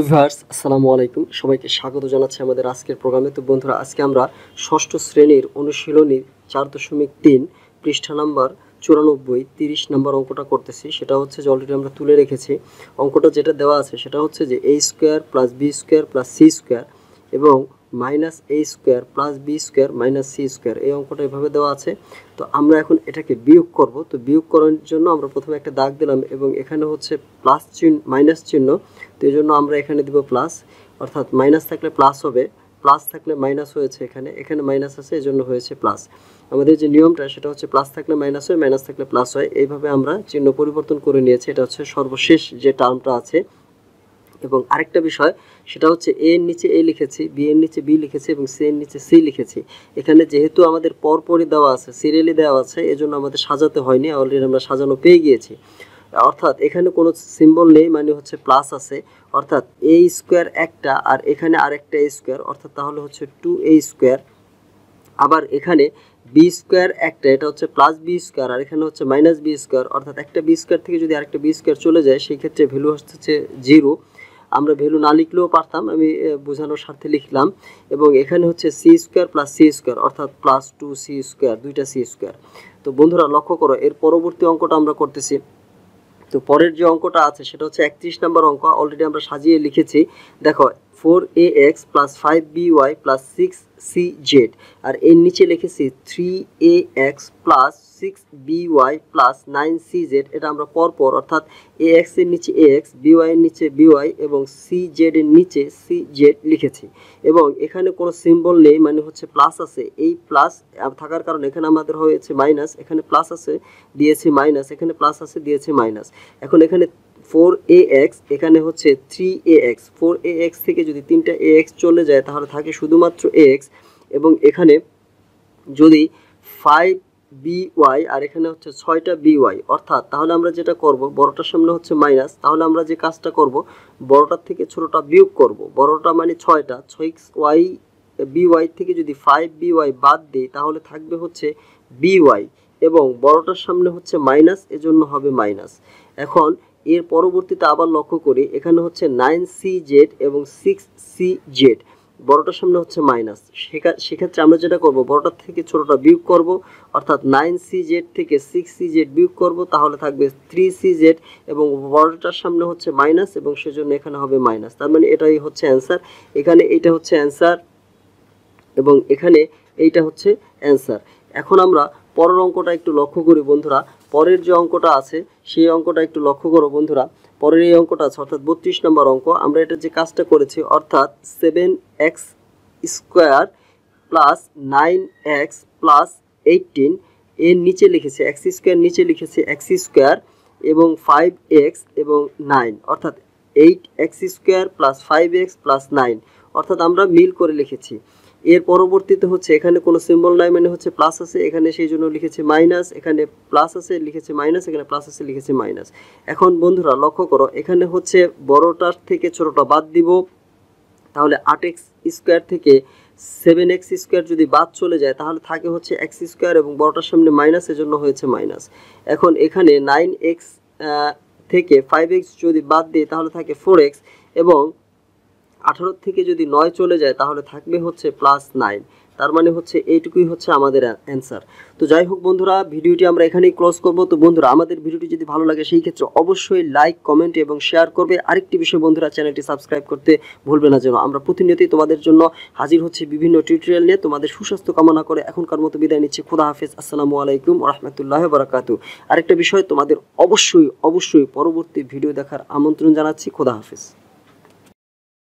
viewers আসসালামু আলাইকুম সবাইকে স্বাগত জানাচ্ছি আমাদের আজকের প্রোগ্রামে তো বন্ধুরা আজকে আমরা ষষ্ঠ শ্রেণীর অনুশীলনীর চার দশমিক তিন পৃষ্ঠা নাম্বার চুরানব্বই তিরিশ নাম্বার অঙ্কটা করতেছি সেটা হচ্ছে যে অলরেডি আমরা তুলে রেখেছি অঙ্কটা যেটা দেওয়া আছে সেটা হচ্ছে যে A square plus B square plus C square এবং minus A square plus B square minus C square এই অঙ্কটা এভাবে দেওয়া আছে তো আমরা এখন এটাকে বিয়োগ করব তো বিয়োগ করার জন্য আমরা প্রথমে একটা দাগ দিলাম এবং এখানে হচ্ছে প্লাস চিহ্ন মাইনাস চিহ্ন তো এই জন্য আমরা এখানে দিব প্লাস অর্থাৎ মাইনাস থাকলে প্লাস হবে প্লাস থাকলে মাইনাস হয়েছে এখানে এখানে মাইনাস আছে এই জন্য হয়েছে প্লাস আমাদের যে নিয়মটা সেটা হচ্ছে প্লাস থাকলে মাইনাস হয় মাইনাস থাকলে প্লাস হয় এইভাবে আমরা চিহ্ন পরিবর্তন করে নিয়েছি এটা হচ্ছে সর্বশেষ যে টার্মটা আছে এবং আরেকটা বিষয় সেটা হচ্ছে এ এর নিচে এ লিখেছি বি এর নিচে বি লিখেছি এবং সি এর নিচে সি লিখেছি এখানে যেহেতু আমাদের পরপরই দেওয়া আছে সিরিয়ালি দেওয়া আছে এজন্য আমাদের সাজাতে হয়নি অলরেডি আমরা সাজানো পেয়ে গিয়েছি অর্থাৎ এখানে কোনো সিম্বল নেই মানে হচ্ছে প্লাস আছে অর্থাৎ এ স্কোয়ার একটা আর এখানে আরেকটা এ স্কোয়ার অর্থাৎ তাহলে হচ্ছে টু এ স্কোয়ার আবার এখানে বি স্কোয়ার একটা এটা হচ্ছে প্লাস বি স্কোয়ার আর এখানে হচ্ছে মাইনাস বি স্কোয়ার অর্থাৎ একটা বি স্কোয়ার থেকে যদি আরেকটা বি স্কোয়ার চলে যায় সেই ক্ষেত্রে ভ্যালু হচ্ছে জিরো আমরা ভ্যালু না লিখলেও পারতাম আমি বোঝানোর স্বার্থে লিখলাম এবং এখানে হচ্ছে C square plus C square অর্থাৎ প্লাস টু সি স্কোয়ার দুইটা সি স্কোয়ার তো বন্ধুরা লক্ষ্য করো এর পরবর্তী অঙ্কটা আমরা করতেছি তো পরের যে অঙ্কটা আছে সেটা হচ্ছে একত্রিশ নম্বর অঙ্ক অলরেডি আমরা সাজিয়ে লিখেছি দেখো four A X plus five B Y plus six C Z আর এর নিচে লিখেছি three A X plus six B Y plus nine C Z এটা আমরা পরপর অর্থাৎ এ এক্সের নিচে এ এক্স বি ওয়াইয়ের নিচে বি ওয়াই এবং সি জেডের নিচে সি জেড লিখেছি এবং এখানে কোনো সিম্বল নেই মানে হচ্ছে প্লাস আছে এই প্লাস থাকার কারণে এখানে আমাদের হয়েছে মাইনাস এখানে প্লাস আছে দিয়েছে মাইনাস এখানে প্লাস আছে দিয়েছে মাইনাস এখন এখানে ফোর এ এক্স এখানে হচ্ছে three A X four A X থেকে যদি তিনটা এ এক্স চলে যায় তাহলে থাকে শুধুমাত্র এ এক্স এবং এখানে যদি ফাইভ বি ওয়াই আর এখানে হচ্ছে ছয়টা বি ওয়াই অর্থাৎ তাহলে আমরা যেটা করব বড়টার সামনে হচ্ছে মাইনাস তাহলে আমরা যে কাজটা করব বড়টার থেকে ছোটটা বিয়োগ করব বড়টা মানে ছয়টা ছয়ক্স ওয়াই বিওয়াই থেকে যদি ফাইভ বি ওয়াই বাদ দিই তাহলে থাকবে হচ্ছে বি ওয়াই এবং বড়টার সামনে হচ্ছে মাইনাস এজন্য হবে মাইনাস এখন এর পরবর্তীতে আবার লক্ষ্য করি এখানে হচ্ছে নাইন সি জেড এবং সিক্স সি জেড বড়টার সামনে হচ্ছে মাইনাস সেক্ষেত্রে আমরা যেটা করব বড়টার থেকে ছোটটা বিয়োগ করব অর্থাৎ নাইন সি জেড থেকে সিক্স সি জেড বিয়োগ করবো তাহলে থাকবে থ্রি সি জেড এবং বড়টার সামনে হচ্ছে মাইনাস এবং সেজন্য এখানে হবে মাইনাস তার মানে এটাই হচ্ছে অ্যান্সার এখানে এটা হচ্ছে অ্যান্সার এবং এখানে এইটা হচ্ছে অ্যান্সার এখন আমরা পরের অঙ্কটা একটু লক্ষ্য করি বন্ধুরা পরের যে অঙ্কটা আছে সেই অঙ্কটা একটু লক্ষ্য করো বন্ধুরা পরের এই অঙ্কটা আছে অর্থাৎ বত্রিশ নম্বর অঙ্ক আমরা এটা যে কাজটা করেছি অর্থাৎ seven X square plus nine X plus eighteen এর নিচে লিখেছে এক্স স্কোয়ার নিচে লিখেছে এক্স স্কোয়ার এবং ফাইভ এক্স এবং নাইন অর্থাৎ eight X square plus five X plus nine অর্থাৎ আমরা মিল করে লিখেছি এর পরবর্তীতে হচ্ছে এখানে কোনো সিম্বল নাই মানে হচ্ছে প্লাস আছে এখানে সেই জন্য লিখেছে মাইনাস এখানে প্লাস আছে লিখেছে মাইনাস এখানে প্লাস আছে লিখেছে মাইনাস এখন বন্ধুরা লক্ষ্য করো এখানে হচ্ছে বড়টার থেকে ছোটটা বাদ দিব তাহলে আট এক্স স্কোয়ার থেকে সেভেন এক্স স্কোয়ার যদি বাদ চলে যায় তাহলে থাকে হচ্ছে এক্স স্কোয়ার এবং বড়টার সামনে মাইনাস এজন্য হয়েছে মাইনাস এখন এখানে নাইন এক্স থেকে ফাইভ এক্স যদি বাদ দিই তাহলে থাকে ফোর এক্স এবং আঠারো থেকে যদি নয় চলে যায় তাহলে থাকবে হচ্ছে প্লাস নাইন তার মানে হচ্ছে এইটুকুই হচ্ছে আমাদের অ্যান্সার তো যাই হোক বন্ধুরা ভিডিওটি আমরা এখানেই ক্লোজ করব তো বন্ধুরা আমাদের ভিডিওটি যদি ভালো লাগে সেই ক্ষেত্রে অবশ্যই লাইক কমেন্ট এবং শেয়ার করবে আরেকটি বিষয় বন্ধুরা চ্যানেলটি সাবস্ক্রাইব করতে ভুলবে না যেন আমরা প্রতিনিয়তই তোমাদের জন্য হাজির হচ্ছে বিভিন্ন টিউটোরিয়াল নিয়ে তোমাদের সুস্বাস্থ্য কামনা করে এখনকার মতো বিদায় নিচ্ছে খুদা হাফেজ আসসালামু আলাইকুম রহমতুল্লাহ বারাকাতু আরেকটা বিষয় তোমাদের অবশ্যই অবশ্যই পরবর্তী ভিডিও দেখার আমন্ত্রণ জানাচ্ছি খোদা হাফেজ